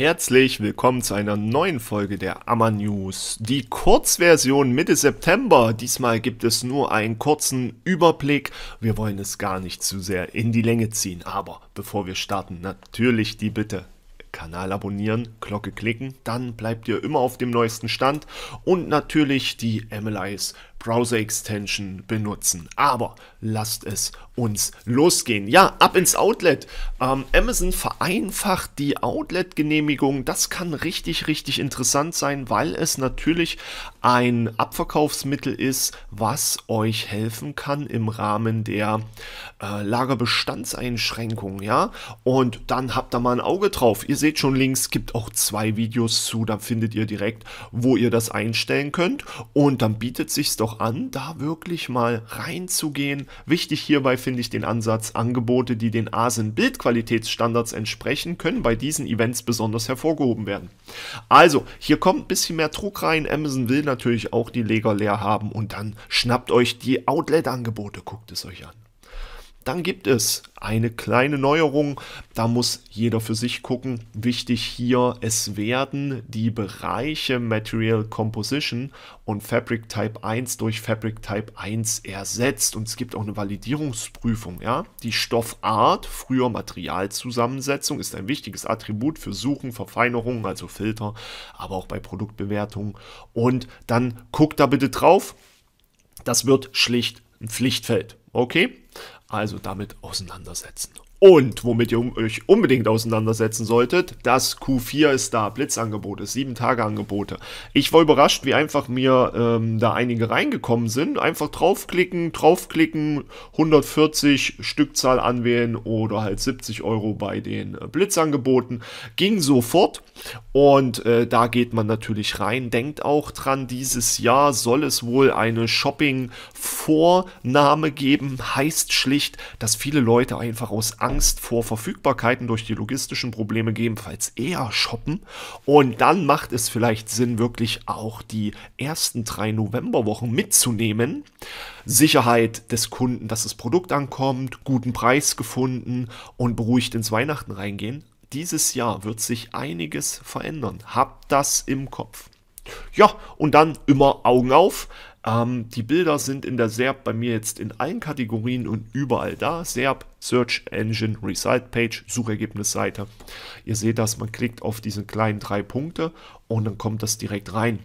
Herzlich willkommen zu einer neuen Folge der Amma News. Die Kurzversion Mitte September. Diesmal gibt es nur einen kurzen Überblick. Wir wollen es gar nicht zu sehr in die Länge ziehen. Aber bevor wir starten, natürlich die Bitte. Kanal abonnieren, Glocke klicken, dann bleibt ihr immer auf dem neuesten Stand und natürlich die MLIs Browser-Extension benutzen. Aber lasst es uns losgehen. Ja, ab ins Outlet. Ähm, Amazon vereinfacht die Outlet-Genehmigung. Das kann richtig, richtig interessant sein, weil es natürlich ein Abverkaufsmittel ist, was euch helfen kann im Rahmen der äh, Lagerbestandseinschränkung, ja? Und dann habt ihr mal ein Auge drauf. Ihr seht schon links, gibt auch zwei Videos zu, da findet ihr direkt, wo ihr das einstellen könnt und dann bietet sich's doch an, da wirklich mal reinzugehen. Wichtig hierbei finde ich den Ansatz Angebote, die den ASIN Bildqualitätsstandards entsprechen, können bei diesen Events besonders hervorgehoben werden. Also, hier kommt ein bisschen mehr Druck rein. Amazon will natürlich auch die Leger leer haben und dann schnappt euch die Outlet-Angebote, guckt es euch an. Dann gibt es eine kleine Neuerung, da muss jeder für sich gucken. Wichtig hier, es werden die Bereiche Material Composition und Fabric Type 1 durch Fabric Type 1 ersetzt und es gibt auch eine Validierungsprüfung. Ja? Die Stoffart, früher Materialzusammensetzung, ist ein wichtiges Attribut für Suchen, Verfeinerungen, also Filter, aber auch bei Produktbewertungen. Und dann guckt da bitte drauf, das wird schlicht ein Pflichtfeld. Okay? also damit auseinandersetzen. Und womit ihr euch unbedingt auseinandersetzen solltet, das Q4 ist da, Blitzangebote, 7-Tage-Angebote. Ich war überrascht, wie einfach mir ähm, da einige reingekommen sind. Einfach draufklicken, draufklicken, 140 Stückzahl anwählen oder halt 70 Euro bei den äh, Blitzangeboten. Ging sofort und äh, da geht man natürlich rein. Denkt auch dran, dieses Jahr soll es wohl eine shopping vornahme geben. Heißt schlicht, dass viele Leute einfach aus Angst Angst vor Verfügbarkeiten durch die logistischen Probleme gegebenenfalls eher shoppen. Und dann macht es vielleicht Sinn, wirklich auch die ersten drei Novemberwochen mitzunehmen. Sicherheit des Kunden, dass das Produkt ankommt, guten Preis gefunden und beruhigt ins Weihnachten reingehen. Dieses Jahr wird sich einiges verändern. Habt das im Kopf. Ja, und dann immer Augen auf. Ähm, die Bilder sind in der SERP bei mir jetzt in allen Kategorien und überall da. SERP, Search Engine, Result Page, Suchergebnisseite. Ihr seht das, man klickt auf diese kleinen drei Punkte und dann kommt das direkt rein.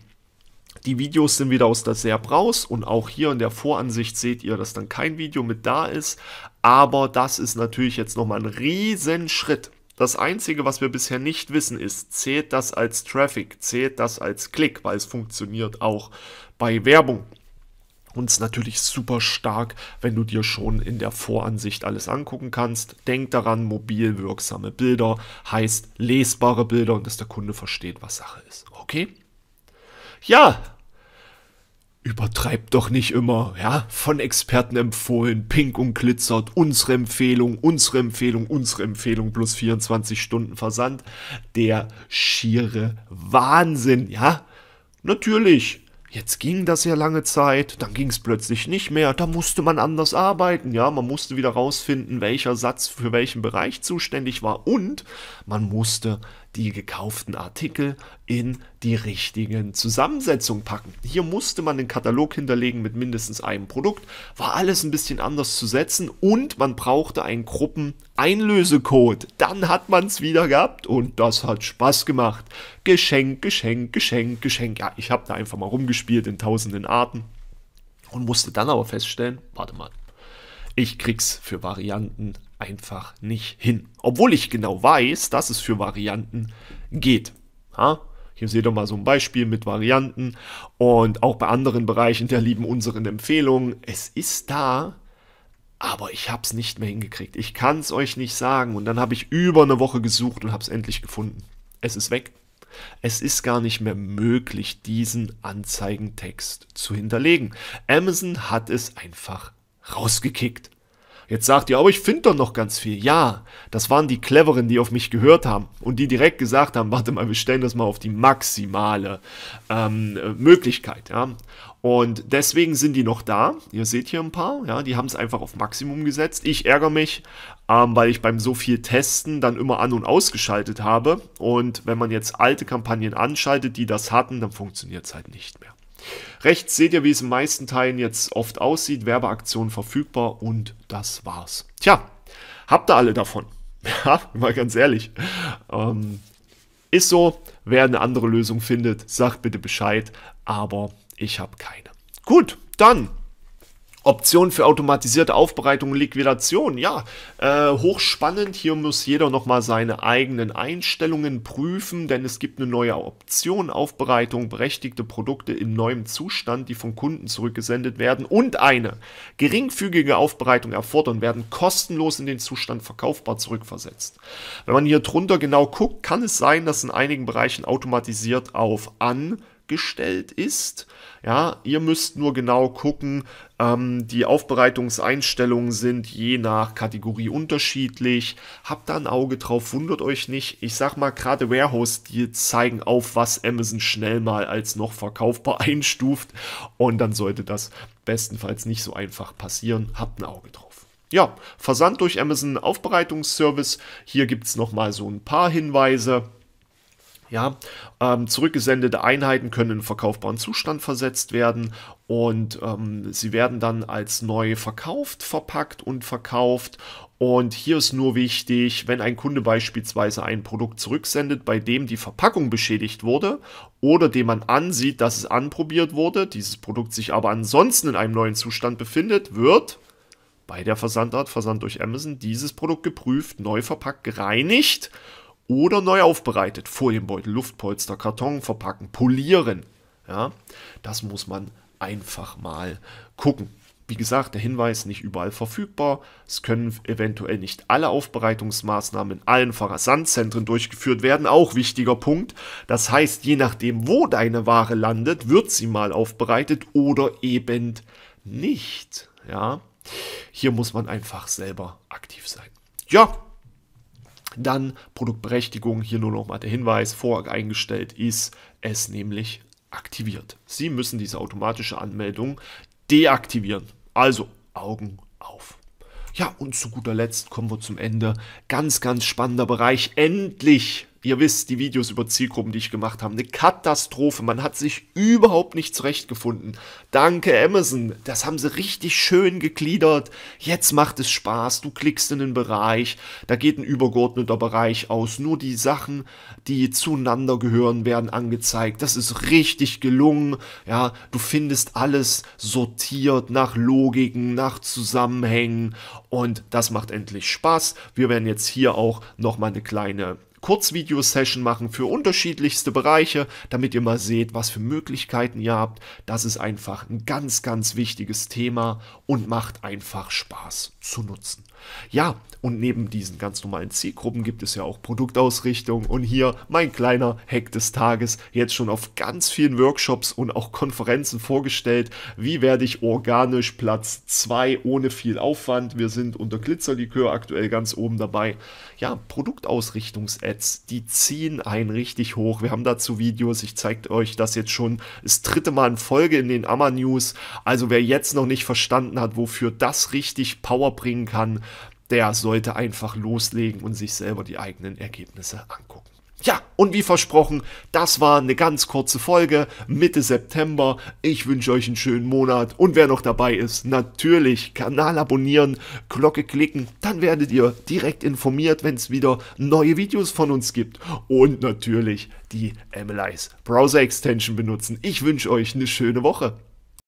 Die Videos sind wieder aus der SERP raus und auch hier in der Voransicht seht ihr, dass dann kein Video mit da ist. Aber das ist natürlich jetzt nochmal ein Riesenschritt. Das Einzige, was wir bisher nicht wissen, ist, zählt das als Traffic, zählt das als Klick, weil es funktioniert auch bei Werbung. Und es ist natürlich super stark, wenn du dir schon in der Voransicht alles angucken kannst. Denk daran, mobil wirksame Bilder heißt lesbare Bilder und dass der Kunde versteht, was Sache ist. Okay? Ja, übertreibt doch nicht immer, ja, von Experten empfohlen, pink und glitzert, unsere Empfehlung, unsere Empfehlung, unsere Empfehlung plus 24 Stunden Versand, der schiere Wahnsinn, ja, natürlich. Jetzt ging das ja lange Zeit, dann ging es plötzlich nicht mehr, da musste man anders arbeiten, ja, man musste wieder rausfinden, welcher Satz für welchen Bereich zuständig war und man musste die gekauften Artikel in die richtigen Zusammensetzungen packen. Hier musste man den Katalog hinterlegen mit mindestens einem Produkt, war alles ein bisschen anders zu setzen und man brauchte einen Gruppeneinlösecode. Dann hat man es wieder gehabt und das hat Spaß gemacht. Geschenk, Geschenk, Geschenk, Geschenk. Ja, ich habe da einfach mal rumgespielt in tausenden Arten und musste dann aber feststellen, warte mal, ich krieg's für Varianten einfach nicht hin. Obwohl ich genau weiß, dass es für Varianten geht. Ja? Hier seht ihr mal so ein Beispiel mit Varianten und auch bei anderen Bereichen der lieben unseren Empfehlungen. Es ist da, aber ich habe es nicht mehr hingekriegt. Ich kann es euch nicht sagen. Und dann habe ich über eine Woche gesucht und habe es endlich gefunden. Es ist weg. Es ist gar nicht mehr möglich, diesen Anzeigentext zu hinterlegen. Amazon hat es einfach rausgekickt. Jetzt sagt ihr, aber ich finde doch noch ganz viel. Ja, das waren die Cleveren, die auf mich gehört haben und die direkt gesagt haben, warte mal, wir stellen das mal auf die maximale ähm, äh, Möglichkeit. Ja. Und deswegen sind die noch da. Ihr seht hier ein paar, ja, die haben es einfach auf Maximum gesetzt. Ich ärgere mich, ähm, weil ich beim so viel Testen dann immer an- und ausgeschaltet habe. Und wenn man jetzt alte Kampagnen anschaltet, die das hatten, dann funktioniert es halt nicht mehr. Rechts seht ihr, wie es in meisten Teilen jetzt oft aussieht. Werbeaktion verfügbar und das war's. Tja, habt ihr alle davon? Ja, mal ganz ehrlich. Ähm, ist so. Wer eine andere Lösung findet, sagt bitte Bescheid. Aber ich habe keine. Gut, dann Option für automatisierte Aufbereitung und Liquidation. Ja, äh, hochspannend. Hier muss jeder nochmal seine eigenen Einstellungen prüfen, denn es gibt eine neue Option Aufbereitung berechtigte Produkte in neuem Zustand, die von Kunden zurückgesendet werden und eine geringfügige Aufbereitung erfordern, werden kostenlos in den Zustand verkaufbar zurückversetzt. Wenn man hier drunter genau guckt, kann es sein, dass in einigen Bereichen automatisiert auf an gestellt ist. Ja, ihr müsst nur genau gucken, ähm, die Aufbereitungseinstellungen sind je nach Kategorie unterschiedlich. Habt da ein Auge drauf, wundert euch nicht. Ich sag mal, gerade Warehouse, die zeigen auf, was Amazon schnell mal als noch verkaufbar einstuft. Und dann sollte das bestenfalls nicht so einfach passieren. Habt ein Auge drauf ja, Versand durch Amazon Aufbereitungsservice. Hier gibt es nochmal so ein paar Hinweise. Ja, ähm, zurückgesendete Einheiten können in verkaufbaren Zustand versetzt werden und ähm, sie werden dann als neu verkauft, verpackt und verkauft. Und hier ist nur wichtig, wenn ein Kunde beispielsweise ein Produkt zurücksendet, bei dem die Verpackung beschädigt wurde oder dem man ansieht, dass es anprobiert wurde, dieses Produkt sich aber ansonsten in einem neuen Zustand befindet, wird bei der Versandart Versand durch Amazon dieses Produkt geprüft, neu verpackt, gereinigt oder neu aufbereitet. Folienbeutel, Luftpolster, Karton verpacken, polieren. Ja, das muss man einfach mal gucken. Wie gesagt, der Hinweis nicht überall verfügbar. Es können eventuell nicht alle Aufbereitungsmaßnahmen in allen Versandzentren durchgeführt werden. Auch wichtiger Punkt. Das heißt, je nachdem, wo deine Ware landet, wird sie mal aufbereitet oder eben nicht. Ja, hier muss man einfach selber aktiv sein. Ja, dann Produktberechtigung, hier nur nochmal der Hinweis, voreingestellt ist es nämlich aktiviert. Sie müssen diese automatische Anmeldung deaktivieren. Also Augen auf. Ja, und zu guter Letzt kommen wir zum Ende. Ganz, ganz spannender Bereich. Endlich ihr wisst, die Videos über Zielgruppen, die ich gemacht habe, eine Katastrophe. Man hat sich überhaupt nicht zurechtgefunden. Danke Amazon, das haben sie richtig schön gegliedert. Jetzt macht es Spaß, du klickst in den Bereich, da geht ein übergeordneter Bereich aus. Nur die Sachen, die zueinander gehören, werden angezeigt. Das ist richtig gelungen. Ja, du findest alles sortiert nach Logiken, nach Zusammenhängen und das macht endlich Spaß. Wir werden jetzt hier auch nochmal eine kleine Kurzvideo-Session machen für unterschiedlichste Bereiche, damit ihr mal seht, was für Möglichkeiten ihr habt. Das ist einfach ein ganz, ganz wichtiges Thema und macht einfach Spaß zu nutzen. Ja, und neben diesen ganz normalen Zielgruppen gibt es ja auch Produktausrichtung und hier mein kleiner Hack des Tages, jetzt schon auf ganz vielen Workshops und auch Konferenzen vorgestellt. Wie werde ich organisch Platz 2 ohne viel Aufwand? Wir sind unter Glitzerlikör aktuell ganz oben dabei. Ja, Produktausrichtungs-App Jets, die ziehen einen richtig hoch. Wir haben dazu Videos, ich zeige euch das jetzt schon das dritte Mal in Folge in den Ammer News. Also wer jetzt noch nicht verstanden hat, wofür das richtig Power bringen kann, der sollte einfach loslegen und sich selber die eigenen Ergebnisse angucken. Ja, und wie versprochen, das war eine ganz kurze Folge, Mitte September. Ich wünsche euch einen schönen Monat und wer noch dabei ist, natürlich Kanal abonnieren, Glocke klicken, dann werdet ihr direkt informiert, wenn es wieder neue Videos von uns gibt. Und natürlich die MLIs Browser Extension benutzen. Ich wünsche euch eine schöne Woche.